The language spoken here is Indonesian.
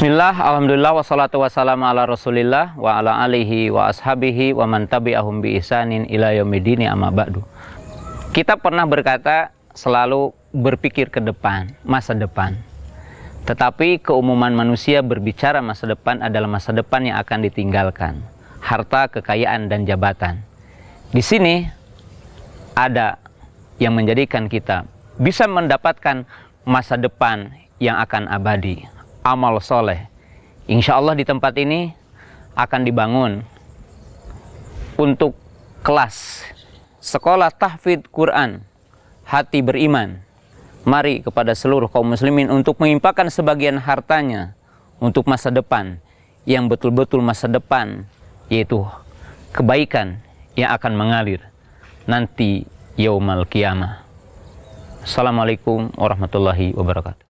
Bismillah, Alhamdulillah, wassalatu wassalamu ala rasulillah wa ala alihi wa ashabihi wa man tabi'ahum bi isanin ila yaumidini amma ba'du. Kita pernah berkata selalu berpikir ke depan, masa depan. Tetapi keumuman manusia berbicara masa depan adalah masa depan yang akan ditinggalkan. Harta, kekayaan, dan jabatan. Di sini ada yang menjadikan kita bisa mendapatkan masa depan yang akan abadi amal soleh. Insya Allah di tempat ini akan dibangun untuk kelas sekolah tahfidz Quran hati beriman. Mari kepada seluruh kaum muslimin untuk mengimpakan sebagian hartanya untuk masa depan yang betul-betul masa depan yaitu kebaikan yang akan mengalir nanti yaumal kiamah. Assalamualaikum warahmatullahi wabarakatuh.